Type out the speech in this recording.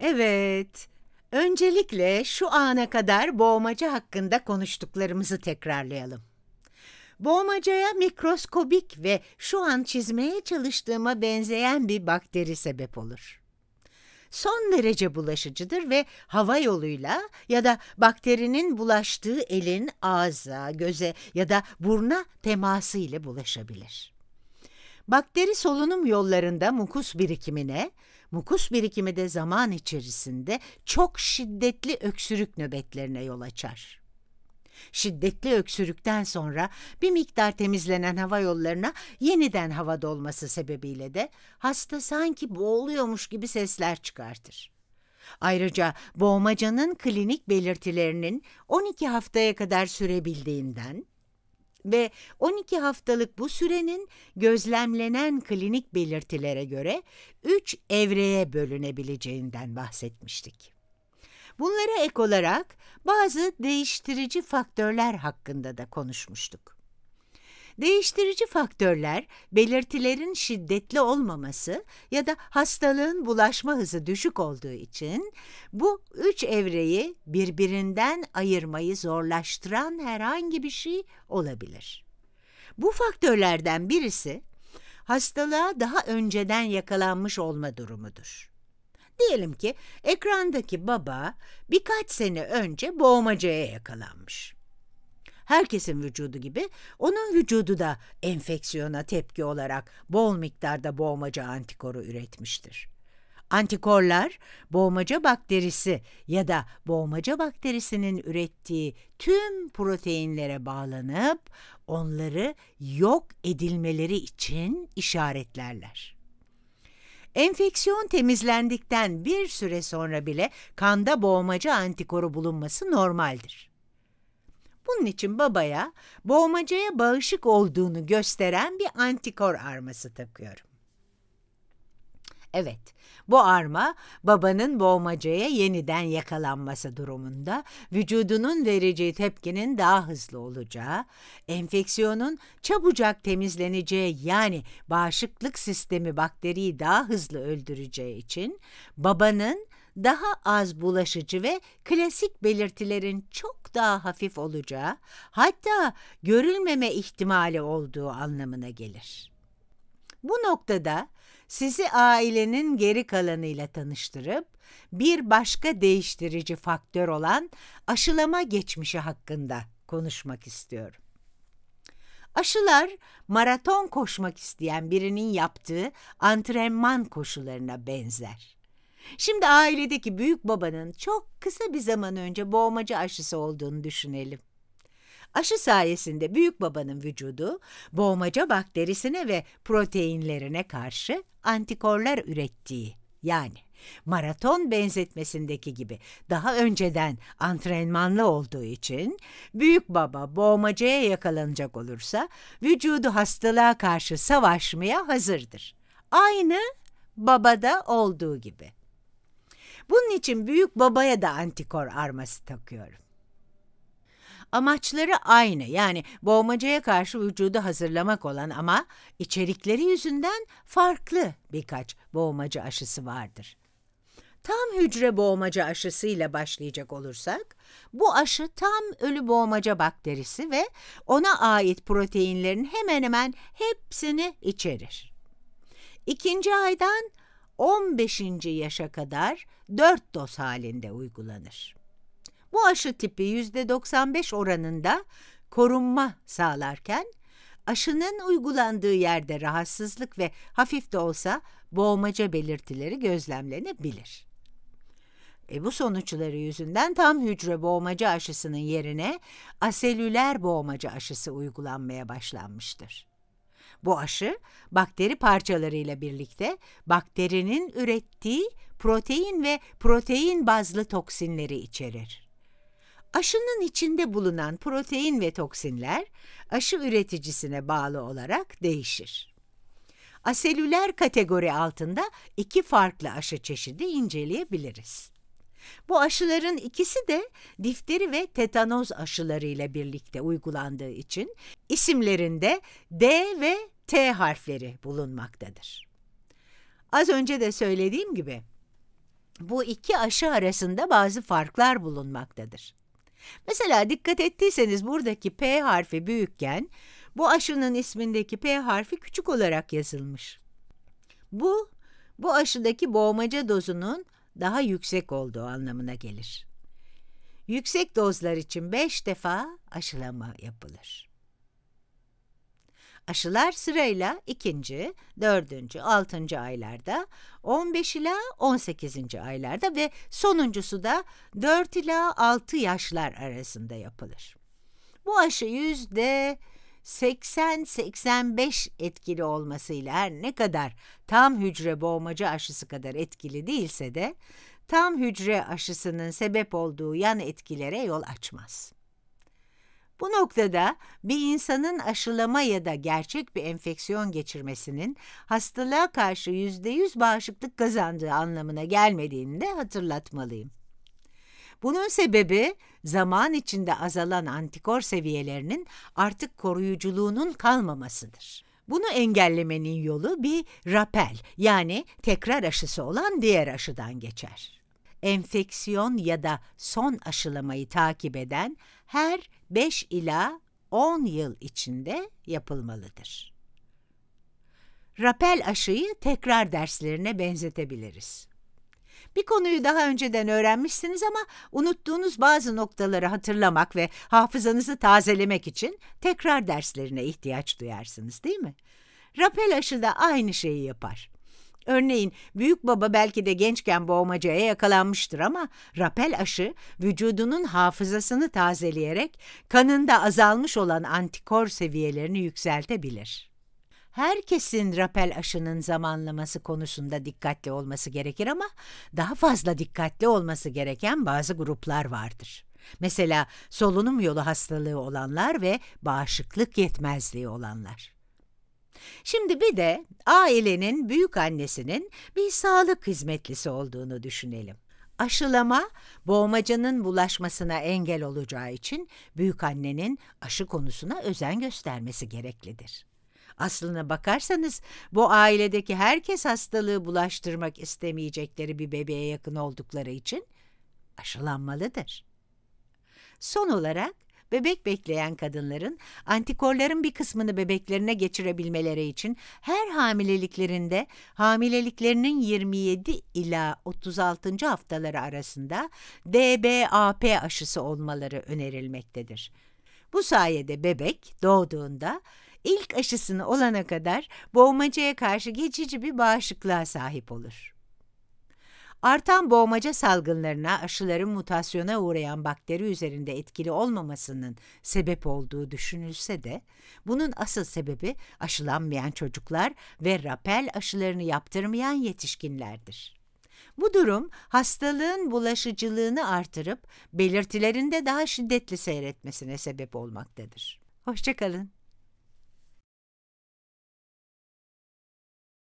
Evet. Öncelikle şu ana kadar boğmaca hakkında konuştuklarımızı tekrarlayalım. Boğmacaya mikroskobik ve şu an çizmeye çalıştığıma benzeyen bir bakteri sebep olur. Son derece bulaşıcıdır ve hava yoluyla ya da bakterinin bulaştığı elin ağza, göze ya da burna teması ile bulaşabilir. Bakteri solunum yollarında mukus birikimine, Mukus birikimi de zaman içerisinde çok şiddetli öksürük nöbetlerine yol açar. Şiddetli öksürükten sonra bir miktar temizlenen hava yollarına yeniden hava dolması sebebiyle de hasta sanki boğuluyormuş gibi sesler çıkartır. Ayrıca boğmacanın klinik belirtilerinin 12 haftaya kadar sürebildiğinden ve 12 haftalık bu sürenin gözlemlenen klinik belirtilere göre 3 evreye bölünebileceğinden bahsetmiştik. Bunlara ek olarak bazı değiştirici faktörler hakkında da konuşmuştuk. Değiştirici faktörler belirtilerin şiddetli olmaması ya da hastalığın bulaşma hızı düşük olduğu için bu üç evreyi birbirinden ayırmayı zorlaştıran herhangi bir şey olabilir. Bu faktörlerden birisi hastalığa daha önceden yakalanmış olma durumudur. Diyelim ki ekrandaki baba birkaç sene önce boğmacaya yakalanmış herkesin vücudu gibi onun vücudu da enfeksiyona tepki olarak bol miktarda boğmaca antikoru üretmiştir. Antikorlar boğmaca bakterisi ya da boğmaca bakterisinin ürettiği tüm proteinlere bağlanıp onları yok edilmeleri için işaretlerler. Enfeksiyon temizlendikten bir süre sonra bile kanda boğmaca antikoru bulunması normaldir. Bunun için babaya boğmacaya bağışık olduğunu gösteren bir antikor arması takıyorum. Evet, bu arma babanın boğmacaya yeniden yakalanması durumunda vücudunun vereceği tepkinin daha hızlı olacağı, enfeksiyonun çabucak temizleneceği yani bağışıklık sistemi bakteriyi daha hızlı öldüreceği için babanın daha az bulaşıcı ve klasik belirtilerin çok daha hafif olacağı, hatta görülmeme ihtimali olduğu anlamına gelir. Bu noktada sizi ailenin geri kalanıyla tanıştırıp bir başka değiştirici faktör olan aşılama geçmişi hakkında konuşmak istiyorum. Aşılar maraton koşmak isteyen birinin yaptığı antrenman koşularına benzer. Şimdi ailedeki büyük babanın çok kısa bir zaman önce boğmaca aşısı olduğunu düşünelim. Aşı sayesinde büyük babanın vücudu boğmaca bakterisine ve proteinlerine karşı antikorlar ürettiği yani maraton benzetmesindeki gibi daha önceden antrenmanlı olduğu için büyük baba boğmacaya yakalanacak olursa vücudu hastalığa karşı savaşmaya hazırdır. Aynı babada olduğu gibi. Bunun için büyük babaya da antikor arması takıyorum. Amaçları aynı yani boğmacaya karşı vücudu hazırlamak olan ama içerikleri yüzünden farklı birkaç boğmaca aşısı vardır. Tam hücre boğmaca aşısıyla başlayacak olursak, bu aşı tam ölü boğmaca bakterisi ve ona ait proteinlerin hemen hemen hepsini içerir. İkinci aydan 15. yaşa kadar 4 doz halinde uygulanır. Bu aşı tipi %95 oranında korunma sağlarken aşının uygulandığı yerde rahatsızlık ve hafif de olsa boğmaca belirtileri gözlemlenebilir. E bu sonuçları yüzünden tam hücre boğmaca aşısının yerine aselüler boğmaca aşısı uygulanmaya başlanmıştır. Bu aşı bakteri parçalarıyla birlikte bakterinin ürettiği protein ve protein bazlı toksinleri içerir. Aşının içinde bulunan protein ve toksinler aşı üreticisine bağlı olarak değişir. Aselüler kategori altında iki farklı aşı çeşidi inceleyebiliriz. Bu aşıların ikisi de difteri ve tetanoz aşıları ile birlikte uygulandığı için isimlerinde D ve T harfleri bulunmaktadır. Az önce de söylediğim gibi bu iki aşı arasında bazı farklar bulunmaktadır. Mesela dikkat ettiyseniz buradaki P harfi büyükken bu aşının ismindeki P harfi küçük olarak yazılmış. Bu bu aşıdaki boğmaca dozunun daha yüksek olduğu anlamına gelir. Yüksek dozlar için 5 defa aşılama yapılır. Aşılar sırayla 2. 4. 6. aylarda, 15 ila 18. aylarda ve sonuncusu da 4 ila 6 yaşlar arasında yapılır. Bu aşı yüzde 80-85 etkili olmasıyla her ne kadar tam hücre boğmaca aşısı kadar etkili değilse de tam hücre aşısının sebep olduğu yan etkilere yol açmaz. Bu noktada bir insanın aşılama ya da gerçek bir enfeksiyon geçirmesinin hastalığa karşı %100 bağışıklık kazandığı anlamına gelmediğini de hatırlatmalıyım. Bunun sebebi zaman içinde azalan antikor seviyelerinin artık koruyuculuğunun kalmamasıdır. Bunu engellemenin yolu bir rapel yani tekrar aşısı olan diğer aşıdan geçer. Enfeksiyon ya da son aşılamayı takip eden her 5 ila 10 yıl içinde yapılmalıdır. Rapel aşıyı tekrar derslerine benzetebiliriz. Bir konuyu daha önceden öğrenmişsiniz ama unuttuğunuz bazı noktaları hatırlamak ve hafızanızı tazelemek için tekrar derslerine ihtiyaç duyarsınız değil mi? Rapel aşı da aynı şeyi yapar. Örneğin büyük baba belki de gençken boğmacaya yakalanmıştır ama rapel aşı vücudunun hafızasını tazeleyerek kanında azalmış olan antikor seviyelerini yükseltebilir herkesin rapel aşının zamanlaması konusunda dikkatli olması gerekir ama daha fazla dikkatli olması gereken bazı gruplar vardır. Mesela solunum yolu hastalığı olanlar ve bağışıklık yetmezliği olanlar. Şimdi bir de ailenin büyük annesinin bir sağlık hizmetlisi olduğunu düşünelim. Aşılama boğmacanın bulaşmasına engel olacağı için büyük annenin aşı konusuna özen göstermesi gereklidir. Aslına bakarsanız bu ailedeki herkes hastalığı bulaştırmak istemeyecekleri bir bebeğe yakın oldukları için aşılanmalıdır. Son olarak bebek bekleyen kadınların antikorların bir kısmını bebeklerine geçirebilmeleri için her hamileliklerinde hamileliklerinin 27 ila 36. haftaları arasında DBAP aşısı olmaları önerilmektedir. Bu sayede bebek doğduğunda ilk aşısını olana kadar boğmacaya karşı geçici bir bağışıklığa sahip olur. Artan boğmaca salgınlarına aşıların mutasyona uğrayan bakteri üzerinde etkili olmamasının sebep olduğu düşünülse de, bunun asıl sebebi aşılanmayan çocuklar ve rapel aşılarını yaptırmayan yetişkinlerdir. Bu durum hastalığın bulaşıcılığını artırıp belirtilerinde daha şiddetli seyretmesine sebep olmaktadır. Hoşçakalın.